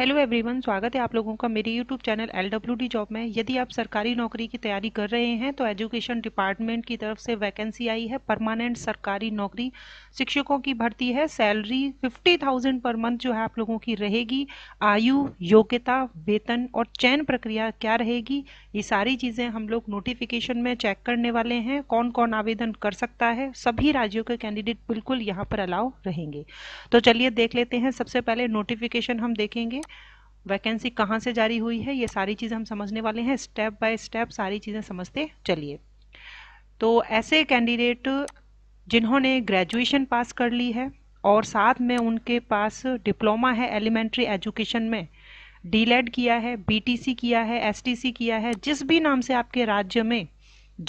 hello everyone स्वागत है आप लोगों का मेरे YouTube channel L W D job में यदि आप सरकारी नौकरी की तैयारी कर रहे हैं तो एजुकेशन डिपार्टमेंट की तरफ से वैकेंसी आई है परमानेंट सरकारी नौकरी शिक्षकों की भर्ती है salary fifty thousand per month जो है आप लोगों की रहेगी आयु योग्यता वेतन और चयन प्रक्रिया क्या रहेगी ये सारी चीज़ें हम लोग नोटिफिकेशन में चेक करने वाले हैं कौन कौन आवेदन कर सकता है सभी राज्यों के कैंडिडेट बिल्कुल यहाँ पर अलाउ रहेंगे तो चलिए देख लेते हैं सबसे पहले नोटिफिकेशन हम देखेंगे वैकेंसी कहाँ से जारी हुई है ये सारी चीज़ें हम समझने वाले हैं स्टेप बाय स्टेप सारी चीज़ें समझते चलिए तो ऐसे कैंडिडेट जिन्होंने ग्रेजुएशन पास कर ली है और साथ में उनके पास डिप्लोमा है एलिमेंट्री एजुकेशन में डी किया है बी किया है एस किया है जिस भी नाम से आपके राज्य में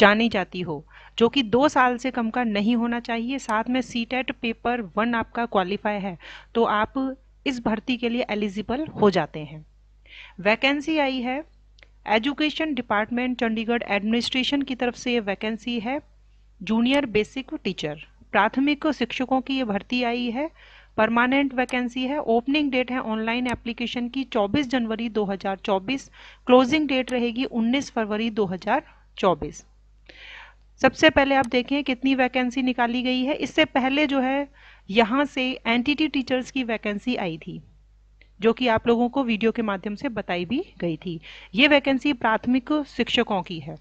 जानी जाती हो जो कि दो साल से कम का नहीं होना चाहिए साथ में सी पेपर वन आपका क्वालिफाई है तो आप इस भर्ती के लिए एलिजिबल हो जाते हैं वैकेंसी आई है एजुकेशन डिपार्टमेंट चंडीगढ़ एडमिनिस्ट्रेशन की तरफ से ये वैकेंसी है जूनियर बेसिक टीचर प्राथमिक शिक्षकों की ये भर्ती आई है परमानेंट वैकेंसी है ओपनिंग डेट है ऑनलाइन एप्लीकेशन की 24 जनवरी 2024 क्लोजिंग डेट रहेगी 19 फरवरी 2024 सबसे पहले आप देखें कितनी वैकेंसी निकाली गई है इससे पहले जो है यहाँ से टी टीचर्स की वैकेंसी आई थी जो कि आप लोगों को वीडियो के माध्यम से बताई भी गई थी ये वैकेंसी प्राथमिक शिक्षकों की है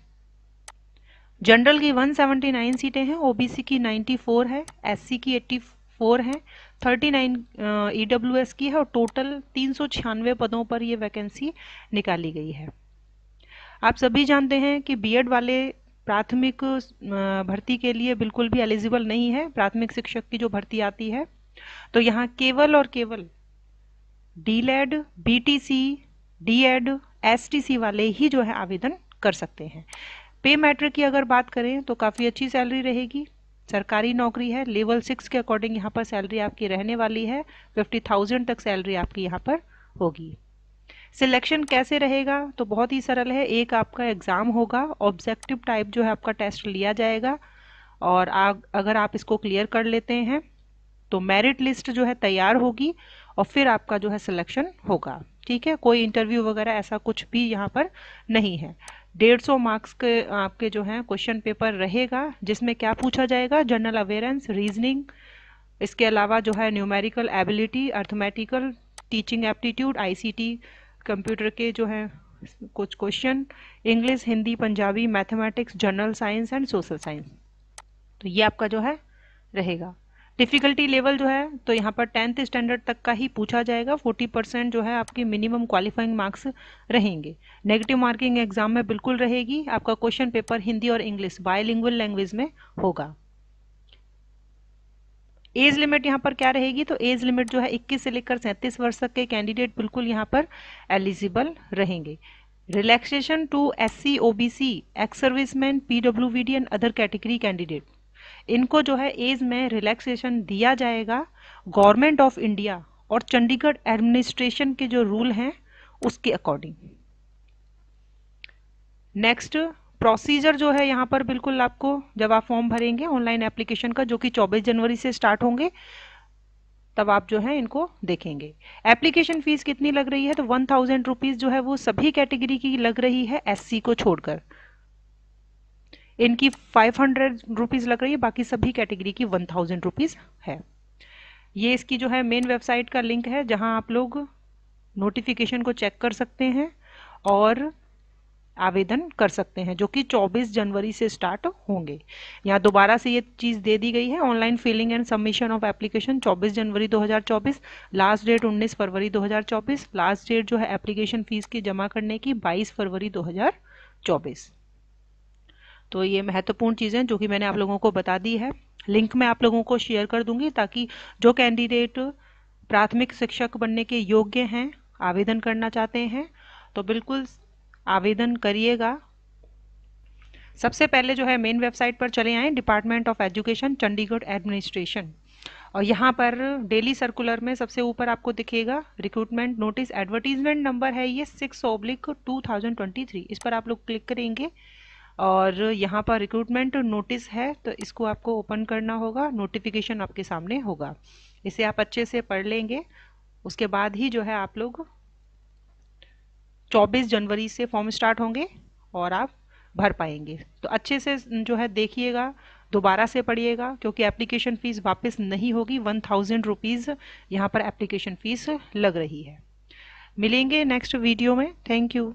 जनरल की 179 सीटें हैं ओबीसी की 94 है एससी की 84 है 39 ईडब्ल्यूएस की है और टोटल तीन पदों पर यह वैकेंसी निकाली गई है आप सभी जानते हैं कि बीएड वाले प्राथमिक भर्ती के लिए बिल्कुल भी एलिजिबल नहीं है प्राथमिक शिक्षक की जो भर्ती आती है तो यहाँ केवल और केवल D led B T C D ed S T C वाले ही जो है आवेदन कर सकते हैं पे मैट्रिक की अगर बात करें तो काफ़ी अच्छी सैलरी रहेगी सरकारी नौकरी है लेवल सिक्स के अकॉर्डिंग यहाँ पर सैलरी आपकी रहने वाली है फिफ्टी थाउजेंड तक सैलरी आपकी यहाँ पर होगी सिलेक्शन कैसे रहेगा तो बहुत ही सरल है एक आपका एग्ज़ाम होगा ऑब्जेक्टिव टाइप जो है आपका टेस्ट लिया जाएगा और आ, अगर आप इसको क्लियर कर लेते हैं तो मेरिट लिस्ट जो है तैयार होगी और फिर आपका जो है सिलेक्शन होगा ठीक है कोई इंटरव्यू वगैरह ऐसा कुछ भी यहाँ पर नहीं है डेढ़ सौ मार्क्स के आपके जो हैं क्वेश्चन पेपर रहेगा जिसमें क्या पूछा जाएगा जनरल अवेयरेंस रीजनिंग इसके अलावा जो है numerical ability arithmetical teaching aptitude ICT computer के जो हैं कुछ question English Hindi Punjabi mathematics general science and social science तो ये आपका जो है रहेगा डिफ़िकल्टी लेवल जो है तो यहाँ पर टेंथ स्टैंडर्ड तक का ही पूछा जाएगा 40 परसेंट जो है आपके मिनिमम क्वालिफाइंग मार्क्स रहेंगे नेगेटिव मार्किंग एग्जाम में बिल्कुल रहेगी आपका क्वेश्चन पेपर हिंदी और इंग्लिश बायोलिंग्वल लैंग्वेज में होगा एज लिमिट यहाँ पर क्या रहेगी तो एज लिमिट जो है 21 से लेकर 37 वर्ष तक के कैंडिडेट बिल्कुल यहाँ पर एलिजिबल रहेंगे relaxation to S C O B C ex serviceman PW V D and other category candidate इनको जो है एज में रिलैक्सेशन दिया जाएगा गवर्नमेंट ऑफ इंडिया और चंडीगढ़ एडमिनिस्ट्रेशन के जो रूल हैं उसके अकॉर्डिंग नेक्स्ट प्रोसीजर जो है यहाँ पर बिल्कुल आपको जब आप फॉर्म भरेंगे ऑनलाइन एप्लीकेशन का जो कि 24 जनवरी से स्टार्ट होंगे तब आप जो है इनको देखेंगे एप्लीकेशन फ़ीस कितनी लग रही है तो वन थाउजेंड रुपीज़ जो है वो सभी कैटेगरी की लग रही है एससी को छोड़कर इनकी फाइव हंड्रेड रुपीज़ लग रही है बाकी सभी कैटेगरी की वन थाउजेंड रुपीज़ है ये इसकी जो है मेन वेबसाइट का लिंक है जहां आप लोग नोटिफिकेशन को चेक कर सकते हैं और आवेदन कर सकते हैं जो कि 24 जनवरी से स्टार्ट होंगे यहाँ दोबारा से ये चीज़ दे दी गई है online filling and submission of application 24 जनवरी 2024 लास्ट डेट 19 फरवरी 2024 लास्ट डेट जो है एप्लीकेशन फ़ीस की जमा करने की 22 फरवरी 2024 तो ये महत्वपूर्ण चीज़ें जो कि मैंने आप लोगों को बता दी है लिंक मैं आप लोगों को शेयर कर दूंगी ताकि जो कैंडिडेट प्राथमिक शिक्षक बनने के योग्य हैं आवेदन करना चाहते हैं तो बिल्कुल आवेदन करिएगा सबसे पहले जो है मेन वेबसाइट पर चले आएँ department of education Chandigarh administration और यहाँ पर डेली सर्कुलर में सबसे ऊपर आपको दिखेगा रिक्रूटमेंट नोटिस एडवर्टीजमेंट नंबर है ये six oblique two thousand twenty three इस पर आप लोग क्लिक करेंगे और यहाँ पर रिक्रूटमेंट नोटिस है तो इसको आपको ओपन करना होगा नोटिफिकेशन आपके सामने होगा इसे आप अच्छे से पढ़ लेंगे उसके बाद ही जो है आप लोग 24 जनवरी से फॉर्म स्टार्ट होंगे और आप भर पाएंगे तो अच्छे से जो है देखिएगा दोबारा से पढ़िएगा क्योंकि एप्लीकेशन फ़ीस वापस नहीं होगी वन थाउजेंड रुपीज़ यहाँ पर एप्लीकेशन फ़ीस लग रही है मिलेंगे नेक्स्ट वीडियो में थैंक यू